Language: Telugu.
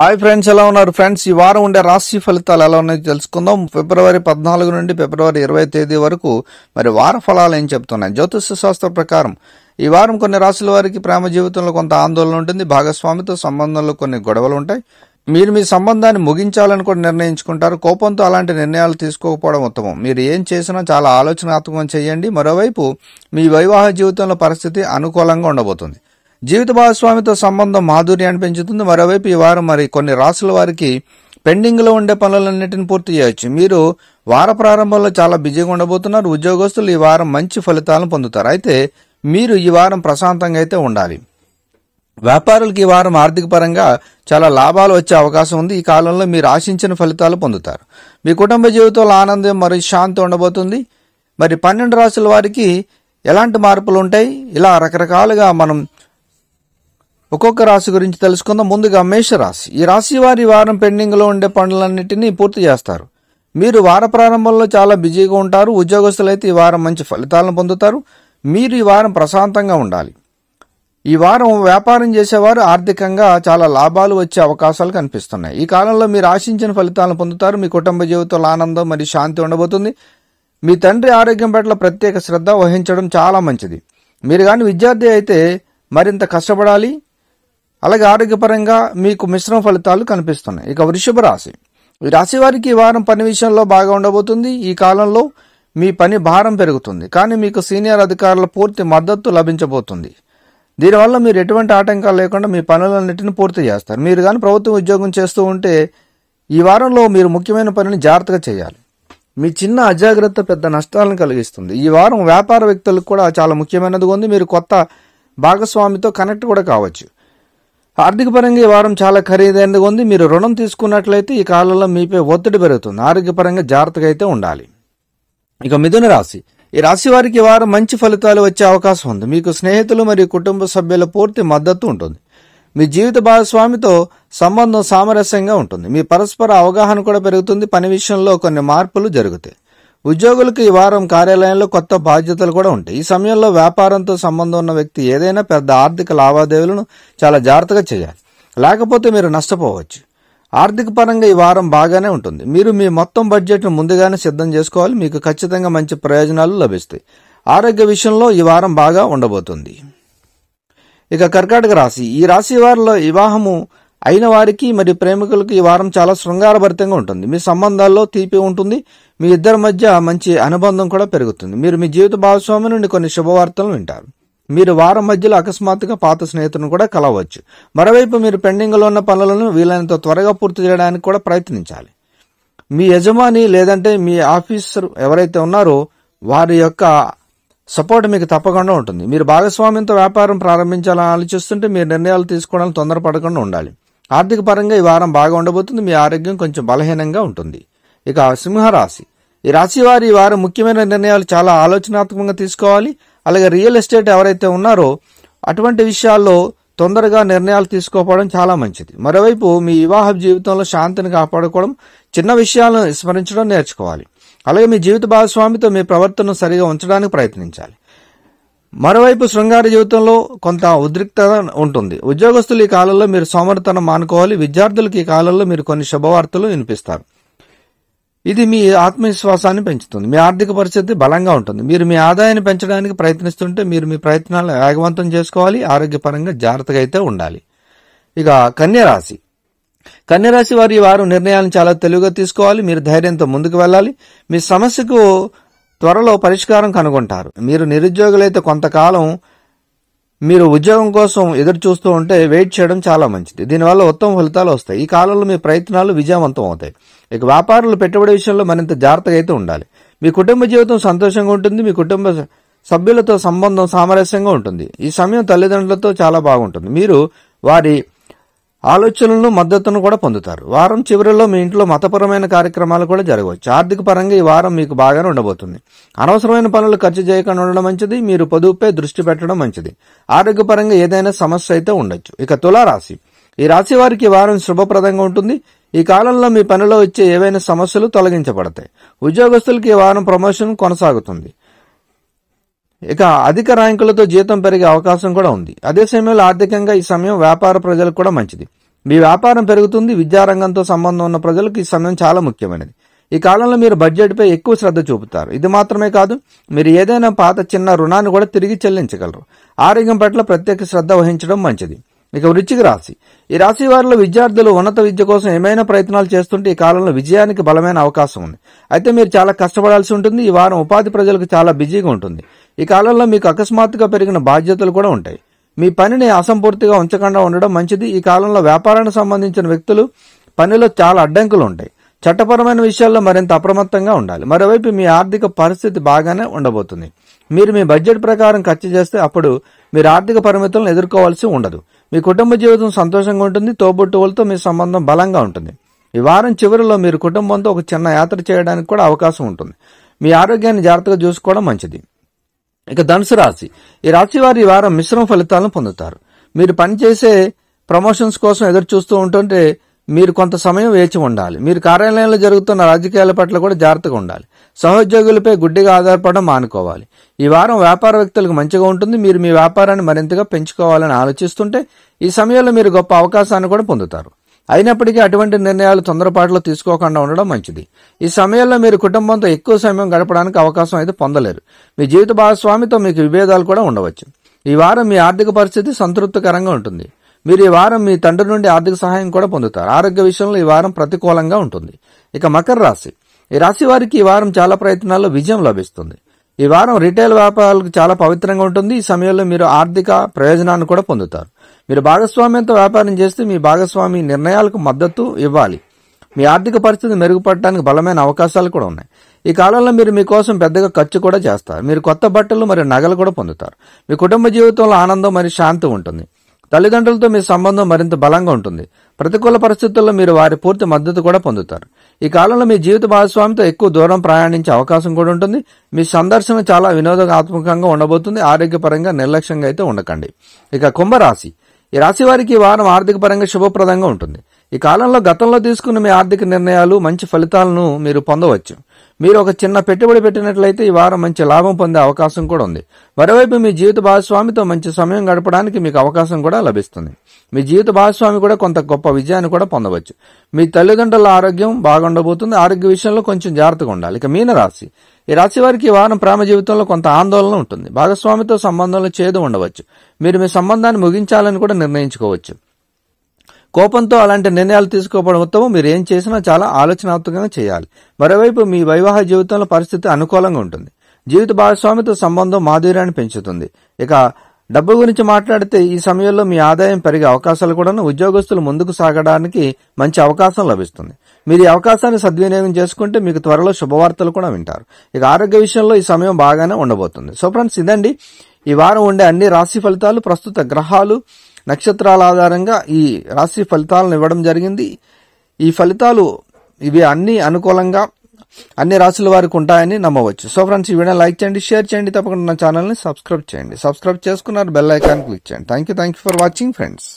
హాయ్ ఫ్రెండ్స్ ఎలా ఉన్నారు ఫ్రెండ్స్ ఈ వారం ఉండే రాశి ఫలితాలు ఎలా ఉన్నాయో తెలుసుకుందాం ఫిబ్రవరి పద్నాలుగు నుండి ఫిబ్రవరి ఇరవై తేదీ వరకు మరి వార ఫలాలు ఏం చెప్తున్నాయి జ్యోతిష శాస్త్ర ప్రకారం ఈ వారం కొన్ని రాశుల వారికి ప్రేమ జీవితంలో కొంత ఆందోళన ఉంటుంది భాగస్వామితో సంబంధంలో కొన్ని గొడవలు ఉంటాయి మీరు మీ సంబంధాన్ని ముగించాలని కూడా నిర్ణయించుకుంటారు కోపంతో అలాంటి నిర్ణయాలు తీసుకోకపోవడం ఉత్తమం మీరు ఏం చేసినా చాలా ఆలోచనాత్మకం చేయండి మరోవైపు మీ వైవాహ జీవితంలో పరిస్థితి అనుకూలంగా ఉండబోతుంది జీవిత భాగస్వామితో సంబంధం మాధుర్యాన్ని పెంచుతుంది మరోవైపు ఈ వారం మరి కొన్ని రాసుల వారికి పెండింగ్లో ఉండే పనులన్నింటిని పూర్తి చేయొచ్చు మీరు వార ప్రారంభంలో చాలా బిజీగా ఉండబోతున్నారు ఉద్యోగస్తులు ఈ వారం మంచి ఫలితాలను పొందుతారు అయితే మీరు ఈ వారం ప్రశాంతంగా అయితే ఉండాలి వ్యాపారులకు ఈ వారం ఆర్థిక పరంగా చాలా లాభాలు వచ్చే అవకాశం ఉంది ఈ కాలంలో మీరు ఆశించిన ఫలితాలు పొందుతారు మీ కుటుంబ జీవితంలో ఆనందం మరియు శాంతి ఉండబోతుంది మరి పన్నెండు రాసుల వారికి ఎలాంటి మార్పులు ఉంటాయి ఇలా రకరకాలుగా మనం ఒక్కొక్క రాశి గురించి తెలుసుకుందాం ముందుగా మేషరాశి ఈ రాశి వారి వారం పెండింగ్లో ఉండే పనులన్నింటినీ పూర్తి చేస్తారు మీరు వార ప్రారంభంలో చాలా బిజీగా ఉంటారు ఉద్యోగస్తులైతే ఈ వారం మంచి ఫలితాలను పొందుతారు మీరు ఈ వారం ప్రశాంతంగా ఉండాలి ఈ వారం వ్యాపారం చేసేవారు ఆర్థికంగా చాలా లాభాలు వచ్చే అవకాశాలు కనిపిస్తున్నాయి ఈ కాలంలో మీరు ఆశించిన ఫలితాలను పొందుతారు మీ కుటుంబ జీవితంలో ఆనందం మరియు శాంతి ఉండబోతుంది మీ తండ్రి ఆరోగ్యం పట్ల ప్రత్యేక శ్రద్ధ వహించడం చాలా మంచిది మీరు కానీ విద్యార్థి అయితే మరింత కష్టపడాలి అలాగే ఆరోగ్యపరంగా మీకు మిశ్రమ ఫలితాలు కనిపిస్తున్నాయి ఇక వృషభ రాశి ఈ రాశి వారికి ఈ వారం పని విషయంలో బాగా ఉండబోతుంది ఈ కాలంలో మీ పని భారం పెరుగుతుంది కానీ మీకు సీనియర్ అధికారుల పూర్తి మద్దతు లభించబోతుంది దీనివల్ల మీరు ఎటువంటి ఆటంకాలు లేకుండా మీ పనులన్నింటిని పూర్తి చేస్తారు మీరు కానీ ప్రభుత్వం ఉద్యోగం చేస్తూ ఉంటే ఈ వారంలో మీరు ముఖ్యమైన పనిని జాగ్రత్తగా చేయాలి మీ చిన్న అజాగ్రత్త పెద్ద నష్టాలను కలిగిస్తుంది ఈ వారం వ్యాపార వ్యక్తులకు కూడా చాలా ముఖ్యమైనది ఉంది మీరు కొత్త భాగస్వామితో కనెక్ట్ కూడా కావచ్చు ఆర్థిక పరంగా ఈ వారం చాలా ఖరీదైనది ఉంది మీరు రుణం తీసుకున్నట్లయితే ఈ కాలంలో మీపై ఒత్తిడి పెరుగుతుంది ఆరోగ్యపరంగా జాగ్రత్తగా అయితే ఉండాలి ఇక మిథున రాశి ఈ రాశి వారికి వారం మంచి ఫలితాలు వచ్చే అవకాశం ఉంది మీకు స్నేహితులు మరియు కుటుంబ సభ్యుల పూర్తి మద్దతు ఉంటుంది మీ జీవిత భాగస్వామితో సంబంధం సామరస్యంగా ఉంటుంది మీ పరస్పర అవగాహన కూడా పెరుగుతుంది పని విషయంలో కొన్ని మార్పులు జరుగుతాయి ఉద్యోగులకు ఈ వారం కార్యాలయంలో కొత్త బాధ్యతలు కూడా ఉంటాయి ఈ సమయంలో వ్యాపారంతో సంబంధం ఉన్న వ్యక్తి ఏదైనా పెద్ద ఆర్థిక లావాదేవీలను చాలా జాగ్రత్తగా చేయాలి లేకపోతే మీరు నష్టపోవచ్చు ఆర్థిక పరంగా ఈ వారం బాగానే ఉంటుంది మీరు మీ మొత్తం బడ్జెట్ను ముందుగానే సిద్ధం చేసుకోవాలి మీకు ఖచ్చితంగా మంచి ప్రయోజనాలు లభిస్తాయి ఆరోగ్య విషయంలో ఈ వారం బాగా ఉండబోతుంది ఇక కర్కాటక రాశి ఈ రాశి వారిలో వివాహము అయిన వారికి మరి ప్రేమికులకు ఈ వారం చాలా శృంగారభరితంగా ఉంటుంది మీ సంబంధాల్లో తీపి ఉంటుంది మీ ఇద్దరి మధ్య మంచి అనుబంధం కూడా పెరుగుతుంది మీరు మీ జీవిత భాగస్వామి నుండి కొన్ని శుభవార్తలు వింటారు మీరు వారం మధ్యలో అకస్మాత్తుగా పాత స్నేహితులను కూడా కలవచ్చు మరోవైపు మీరు పెండింగ్లో ఉన్న పనులను వీలైనంత త్వరగా పూర్తి చేయడానికి కూడా ప్రయత్నించాలి మీ యజమాని లేదంటే మీ ఆఫీసర్ ఎవరైతే ఉన్నారో వారి యొక్క సపోర్ట్ మీకు తప్పకుండా ఉంటుంది మీరు భాగస్వామ్యంతో వ్యాపారం ప్రారంభించాలని ఆలోచిస్తుంటే మీరు నిర్ణయాలు తీసుకోవడానికి తొందరపడకుండా ఉండాలి ఆర్థిక పరంగా ఈ వారం బాగా ఉండబోతుంది మీ ఆరోగ్యం కొంచెం బలహీనంగా ఉంటుంది ఇక సింహరాశి ఈ రాశి వారి ఈ వారం ముఖ్యమైన నిర్ణయాలు చాలా ఆలోచనాత్మకంగా తీసుకోవాలి అలాగే రియల్ ఎస్టేట్ ఎవరైతే ఉన్నారో అటువంటి విషయాల్లో తొందరగా నిర్ణయాలు తీసుకోపోవడం చాలా మంచిది మరోవైపు మీ వివాహ జీవితంలో శాంతిని కాపాడుకోవడం చిన్న విషయాలను స్మరించడం నేర్చుకోవాలి అలాగే మీ జీవిత భాగస్వామితో మీ ప్రవర్తనను సరిగా ఉంచడానికి ప్రయత్నించాలి మరోవైపు శృంగార జీవితంలో కొంత ఉద్రిక్త ఉంటుంది ఉద్యోగస్తులు ఈ కాలంలో మీరు సోమరితనం మానుకోవాలి విద్యార్థులకు ఈ కాలంలో మీరు కొన్ని శుభవార్తలు వినిపిస్తారు ఇది మీ ఆత్మవిశ్వాసాన్ని పెంచుతుంది మీ ఆర్థిక పరిస్థితి బలంగా ఉంటుంది మీరు మీ ఆదాయాన్ని పెంచడానికి ప్రయత్నిస్తుంటే మీరు మీ ప్రయత్నాలను వేగవంతం చేసుకోవాలి ఆరోగ్యపరంగా జాగ్రత్తగా అయితే ఉండాలి ఇక కన్యరాశి కన్యరాశి వారి వారు నిర్ణయాలను చాలా తెలివిగా తీసుకోవాలి మీరు ధైర్యంతో ముందుకు వెళ్ళాలి మీ సమస్యకు త్వరలో పరిష్కారం కనుగొంటారు మీరు నిరుద్యోగులైతే కొంతకాలం మీరు ఉద్యోగం కోసం ఎదురు చూస్తూ ఉంటే వెయిట్ చేయడం చాలా మంచిది దీనివల్ల ఉత్తమ ఫలితాలు వస్తాయి ఈ కాలంలో మీ ప్రయత్నాలు విజయవంతం అవుతాయి ఇక వ్యాపారులు పెట్టుబడి విషయంలో మరింత జాగ్రత్తగా అయితే ఉండాలి మీ కుటుంబ జీవితం సంతోషంగా ఉంటుంది మీ కుటుంబ సభ్యులతో సంబంధం సామరస్యంగా ఉంటుంది ఈ సమయం తల్లిదండ్రులతో చాలా బాగుంటుంది మీరు వారి ఆలోచనలను మద్దతును కూడా పొందుతారు వారం చివరిలో మీ ఇంట్లో మతపరమైన కార్యక్రమాలు కూడా జరగవచ్చు ఆర్థిక పరంగా ఈ వారం మీకు బాగానే ఉండబోతుంది అనవసరమైన పనులు ఖర్చు చేయకుండా ఉండడం మంచిది మీరు పొదుపుపై దృష్టి పెట్టడం మంచిది ఆరోగ్యపరంగా ఏదైనా సమస్య అయితే ఉండొచ్చు ఇక తులారాశి ఈ రాశి వారికి వారం శుభప్రదంగా ఉంటుంది ఈ కాలంలో మీ పనిలో వచ్చే ఏవైనా సమస్యలు తొలగించబడతాయి ఉద్యోగస్తులకి ఈ వారం ప్రమోషన్ కొనసాగుతుంది ఇక అధిక ర్యాంకులతో జీతం పెరిగే అవకాశం కూడా ఉంది అదే సమయంలో ఆర్థికంగా ఈ సమయం వ్యాపార ప్రజలకు కూడా మంచిది మీ వ్యాపారం పెరుగుతుంది విద్యారంగంతో సంబంధం ఉన్న ప్రజలకు ఈ సమయం చాలా ముఖ్యమైనది ఈ కాలంలో మీరు బడ్జెట్పై ఎక్కువ శ్రద్ధ చూపుతారు ఇది మాత్రమే కాదు మీరు ఏదైనా పాత చిన్న రుణాన్ని కూడా తిరిగి చెల్లించగలరు ఆరోగ్యం పట్ల ప్రత్యేక శ్రద్ధ వహించడం మంచిది ఇక వృచ్చిక రాశి ఈ రాశి వారిలో విద్యార్థులు ఉన్నత విద్య కోసం ఏమైనా ప్రయత్నాలు చేస్తుంటే ఈ కాలంలో విజయానికి బలమైన అవకాశం ఉంది అయితే మీరు చాలా కష్టపడాల్సి ఉంటుంది ఈ వారం ఉపాధి ప్రజలకు చాలా బిజీగా ఉంటుంది ఈ కాలంలో మీకు అకస్మాత్తుగా పెరిగిన బాధ్యతలు కూడా ఉంటాయి మీ పనిని అసంపూర్తిగా ఉంచకుండా ఉండడం మంచిది ఈ కాలంలో వ్యాపారానికి సంబంధించిన వ్యక్తులు పనిలో చాలా అడ్డంకులు ఉంటాయి చట్టపరమైన విషయాల్లో మరింత అప్రమత్తంగా ఉండాలి మరోవైపు మీ ఆర్థిక పరిస్థితి బాగానే ఉండబోతుంది మీరు మీ బడ్జెట్ ప్రకారం ఖర్చు చేస్తే అప్పుడు మీరు ఆర్థిక పరిమితులను ఎదుర్కోవాల్సి ఉండదు మీ కుటుంబ జీవితం సంతోషంగా ఉంటుంది తోబుట్టువులతో మీ సంబంధం బలంగా ఉంటుంది ఈ వారం చివరిలో మీరు కుటుంబంతో ఒక చిన్న యాత్ర చేయడానికి కూడా అవకాశం ఉంటుంది మీ ఆరోగ్యాన్ని జాగ్రత్తగా చూసుకోవడం మంచిది ఇక ధనుసు రాశి ఈ రాశి వారి వారం మిశ్రమ ఫలితాలను పొందుతారు మీరు పనిచేసే ప్రమోషన్స్ కోసం ఎదురు చూస్తూ ఉంటుంటే మీరు కొంత సమయం వేచి ఉండాలి మీరు కార్యాలయంలో జరుగుతున్న రాజకీయాల పట్ల కూడా జాగ్రత్తగా ఉండాలి సహోద్యోగులపై గుడ్డిగా ఆధారపడడం మానుకోవాలి ఈ వారం వ్యాపార వ్యక్తులకు మంచిగా ఉంటుంది మీరు మీ వ్యాపారాన్ని మరింతగా పెంచుకోవాలని ఆలోచిస్తుంటే ఈ సమయంలో మీరు గొప్ప అవకాశాన్ని కూడా పొందుతారు అయినప్పటికీ అటువంటి నిర్ణయాలు తొందరపాటులో తీసుకోకుండా ఉండడం మంచిది ఈ సమయంలో మీరు కుటుంబంతో ఎక్కువ సమయం గడపడానికి అవకాశం అయితే పొందలేరు మీ జీవిత భాగస్వామితో మీకు విభేదాలు కూడా ఉండవచ్చు ఈ వారం మీ ఆర్థిక పరిస్థితి సంతృప్తికరంగా ఉంటుంది మీరు ఈ వారం మీ తండ్రి నుండి ఆర్థిక సహాయం కూడా పొందుతారు ఆరోగ్య విషయంలో ఈ వారం ప్రతికూలంగా ఉంటుంది ఇక మకర రాశి ఈ రాశి వారికి ఈ వారం చాలా ప్రయత్నాల్లో విజయం లభిస్తుంది ఈ వారం రిటైల్ వ్యాపారాలకు చాలా పవిత్రంగా ఉంటుంది ఈ సమయంలో మీరు ఆర్థిక ప్రయోజనాన్ని కూడా పొందుతారు మీరు భాగస్వామ్యంతో వ్యాపారం చేస్తే మీ భాగస్వామి నిర్ణయాలకు మద్దతు ఇవ్వాలి మీ ఆర్థిక పరిస్థితి మెరుగుపడటానికి బలమైన అవకాశాలు కూడా ఉన్నాయి ఈ కాలంలో మీరు మీకోసం పెద్దగా ఖర్చు కూడా చేస్తారు మీరు కొత్త బట్టలు మరియు నగలు కూడా పొందుతారు మీ కుటుంబ జీవితంలో ఆనందం మరియు శాంతి ఉంటుంది తల్లిదండ్రులతో మీ సంబంధం మరింత బలంగా ఉంటుంది ప్రతికూల పరిస్థితుల్లో మీరు వారి పూర్తి మద్దతు కూడా పొందుతారు ఈ కాలంలో మీ జీవిత భాగస్వామితో ఎక్కువ దూరం ప్రయాణించే అవకాశం కూడా ఉంటుంది మీ సందర్శన చాలా వినోదాత్మకంగా ఉండబోతుంది ఆరోగ్యపరంగా నిర్లక్ష్యంగా అయితే ఉండకండి ఇక కుంభరాశి ఈ రాశి వారికి ఈ వారం ఆర్థిక పరంగా శుభప్రదంగా ఉంటుంది ఈ కాలంలో గతంలో తీసుకున్న మీ ఆర్థిక నిర్ణయాలు మంచి ఫలితాలను మీరు పొందవచ్చు మీరు ఒక చిన్న పెట్టుబడి పెట్టినట్లయితే ఈ వారం మంచి లాభం పొందే అవకాశం కూడా ఉంది మరోవైపు మీ జీవిత భాగస్వామితో మంచి సమయం గడపడానికి మీకు అవకాశం కూడా లభిస్తుంది మీ జీవిత భాగస్వామి కూడా కొంత గొప్ప విజయాన్ని కూడా పొందవచ్చు మీ తల్లిదండ్రుల ఆరోగ్యం బాగుండబోతుంది ఆరోగ్య విషయంలో కొంచెం జాగ్రత్తగా ఉండాలి ఇక మీనరాశి ఈ రాశి వారికి వారం ప్రేమ జీవితంలో కొంత ఆందోళన ఉంటుంది భాగస్వామితో సంబంధంలో చేదు ఉండవచ్చు మీరు మీ సంబంధాన్ని ముగించాలని కూడా నిర్ణయించుకోవచ్చు కోపంతో అలాంటి నిర్ణయాలు తీసుకోవడం ఉత్తమం మీరు ఏం చేసినా చాలా ఆలోచనాత్మకంగా చేయాలి మరోవైపు మీ వైవాహ జీవితంలో పరిస్థితి అనుకూలంగా ఉంటుంది జీవిత భాగస్వామితో సంబంధం మాధుర్యాన్ని పెంచుతుంది ఇక డబ్బు గురించి మాట్లాడితే ఈ సమయంలో మీ ఆదాయం పెరిగే అవకాశాలు కూడా ఉద్యోగస్తులు ముందుకు సాగడానికి మంచి అవకాశం లభిస్తుంది మీరు ఈ అవకాశాన్ని సద్వినియోగం చేసుకుంటే మీకు త్వరలో శుభవార్తలు కూడా వింటారు ఇక ఆరోగ్య విషయంలో ఈ సమయం బాగానే ఉండబోతుంది సో ఫ్రెండ్స్ ఇదండి ఈ వారం ఉండే అన్ని రాశి ఫలితాలు ప్రస్తుత గ్రహాలు నక్షత్రాల ఆధారంగా ఈ రాశి ఫలితాలను ఇవ్వడం జరిగింది ఈ ఫలితాలు ఇవి అన్ని అనుకూలంగా అన్ని రాశుల వారికి ఉంటాయని నమ్మవచ్చు సో ఫ్రెండ్స్ ఈ వీడియో లైక్ చేయండి షేర్ చేయండి తప్పకుండా నా ఛానల్ని సబ్స్క్రైబ్ చేయండి సబ్స్క్రైబ్ చేసుకున్నారు బెల్ ఐకాన్ క్లిక్ చేయండి thank you for watching friends